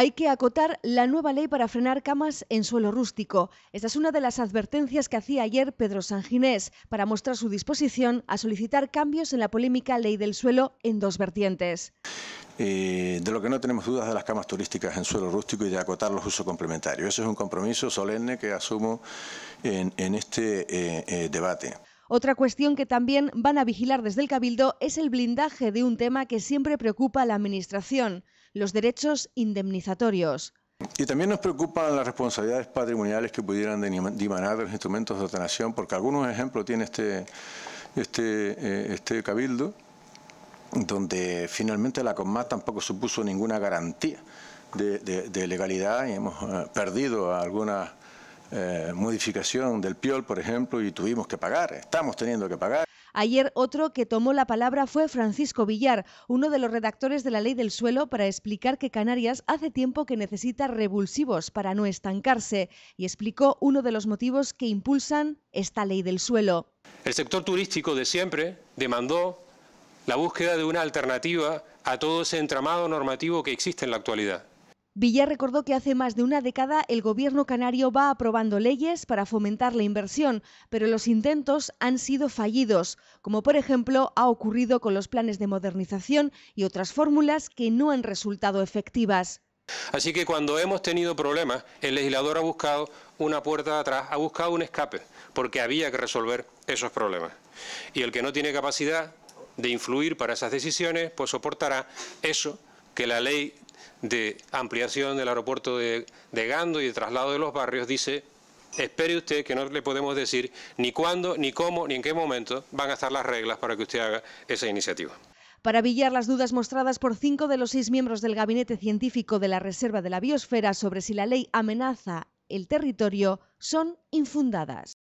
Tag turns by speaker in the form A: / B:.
A: Hay que acotar la nueva ley para frenar camas en suelo rústico. Esta es una de las advertencias que hacía ayer Pedro Sanginés para mostrar su disposición a solicitar cambios en la polémica ley del suelo en dos vertientes.
B: Eh, de lo que no tenemos dudas de las camas turísticas en suelo rústico y de acotar los usos complementarios. Ese es un compromiso solemne que asumo en, este eh, eh, debate.
A: Otra cuestión que también van a vigilar desde el Cabildo es el blindaje de un tema que siempre preocupa a la Administración, los derechos indemnizatorios.
B: Y también nos preocupan las responsabilidades patrimoniales que pudieran dimanar de los instrumentos de ordenación, porque algunos ejemplos tiene este, este, eh, este cabildo, donde finalmente la comma tampoco supuso ninguna garantía de legalidad y hemos eh, perdido algunas eh, modificación del PIOL, por ejemplo, y tuvimos que pagar, estamos teniendo que pagar.
A: Ayer otro que tomó la palabra fue Francisco Villar, uno de los redactores de la Ley del Suelo, para explicar que Canarias hace tiempo que necesita revulsivos para no estancarse y explicó uno de los motivos que impulsan esta Ley del Suelo.
C: El sector turístico de siempre demandó la búsqueda de una alternativa a todo ese entramado normativo que existe en la actualidad.
A: Villar recordó que hace más de una década el gobierno canario va aprobando leyes para fomentar la inversión, pero los intentos han sido fallidos, como por ejemplo ha ocurrido con los planes de modernización y otras fórmulas que no han resultado efectivas.
C: Así que cuando hemos tenido problemas, el legislador ha buscado una puerta de atrás, ha buscado un escape, porque había que resolver esos problemas. Y el que no tiene capacidad de influir para esas decisiones, pues soportará eso que la ley de ampliación del aeropuerto de, Gando y de traslado de los barrios, dice, espere usted que no le podemos decir ni cuándo, ni cómo, ni en qué momento van a estar las reglas para que usted haga esa iniciativa.
A: Para billar las dudas mostradas por cinco de los seis miembros del Gabinete Científico de la Reserva de la Biosfera sobre si la ley amenaza el territorio, son infundadas.